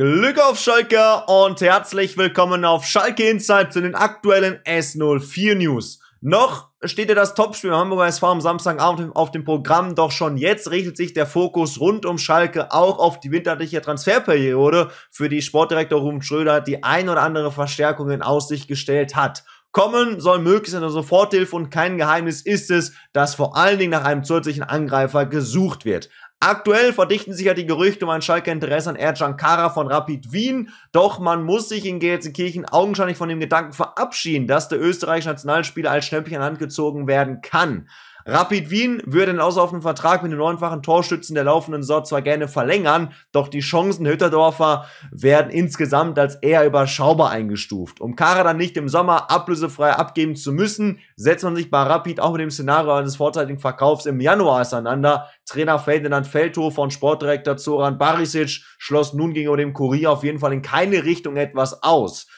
Glück auf Schalke und herzlich willkommen auf Schalke Insight zu den aktuellen S04 News. Noch steht ja das Topspiel Hamburger SV am Samstagabend auf dem Programm, doch schon jetzt richtet sich der Fokus rund um Schalke auch auf die winterliche Transferperiode, für die Sportdirektor Ruben Schröder die ein oder andere Verstärkung in Aussicht gestellt hat kommen soll möglichst eine Soforthilfe und kein Geheimnis ist es, dass vor allen Dingen nach einem zusätzlichen Angreifer gesucht wird. Aktuell verdichten sich ja die Gerüchte um ein Schalke Interesse an Ercan Kara von Rapid Wien, doch man muss sich in Gelsenkirchen augenscheinlich von dem Gedanken verabschieden, dass der österreichische Nationalspieler als Schnäppchen an Hand gezogen werden kann. Rapid Wien würde den auslaufenden Vertrag mit dem neunfachen Torschützen der laufenden Sort zwar gerne verlängern, doch die Chancen Hütterdorfer werden insgesamt als eher überschaubar eingestuft. Um Kara dann nicht im Sommer ablösefrei abgeben zu müssen, setzt man sich bei Rapid auch mit dem Szenario eines vorzeitigen Verkaufs im Januar auseinander. Trainer Ferdinand Feldhofer und Sportdirektor Zoran Barisic schloss nun gegenüber dem Kurier auf jeden Fall in keine Richtung etwas aus.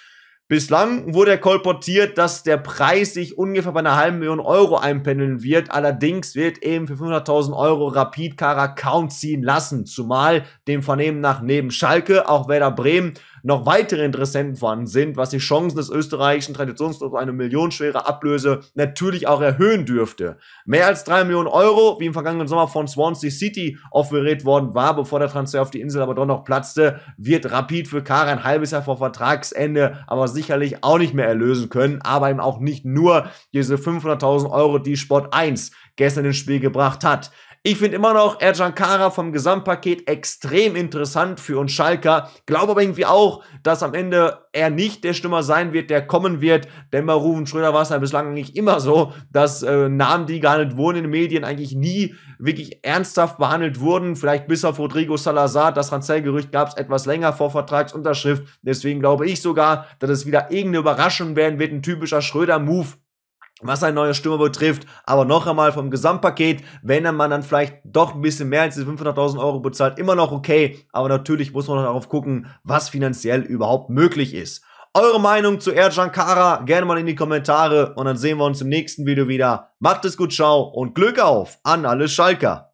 Bislang wurde kolportiert, dass der Preis sich ungefähr bei einer halben Million Euro einpendeln wird. Allerdings wird eben für 500.000 Euro Rapid Kara kaum ziehen lassen. Zumal dem Vernehmen nach neben Schalke auch Werder Bremen noch weitere Interessenten vorhanden sind, was die Chancen des österreichischen Traditionsclubs eine millionenschwere Ablöse natürlich auch erhöhen dürfte. Mehr als 3 Millionen Euro, wie im vergangenen Sommer von Swansea City offeriert worden war, bevor der Transfer auf die Insel aber doch noch platzte, wird Rapid für Kara ein halbes Jahr vor Vertragsende aber sicher sicherlich auch nicht mehr erlösen können, aber eben auch nicht nur diese 500.000 Euro, die Sport 1 gestern ins Spiel gebracht hat. Ich finde immer noch Erjan Kara vom Gesamtpaket extrem interessant für uns Schalker. Glaube aber irgendwie auch, dass am Ende er nicht der Stürmer sein wird, der kommen wird. Denn bei Ruven Schröder war es ja halt bislang eigentlich immer so, dass äh, Namen, die gehandelt wurden in den Medien, eigentlich nie wirklich ernsthaft behandelt wurden. Vielleicht bis auf Rodrigo Salazar. Das Ranzell-Gerücht gab es etwas länger vor Vertragsunterschrift. Deswegen glaube ich sogar, dass es wieder irgendeine Überraschung werden wird. Ein typischer Schröder-Move was ein neuer Stürmer betrifft. Aber noch einmal vom Gesamtpaket, wenn man dann vielleicht doch ein bisschen mehr als die 500.000 Euro bezahlt, immer noch okay. Aber natürlich muss man darauf gucken, was finanziell überhaupt möglich ist. Eure Meinung zu Erjan Kara gerne mal in die Kommentare und dann sehen wir uns im nächsten Video wieder. Macht es gut, ciao und Glück auf an alle Schalker.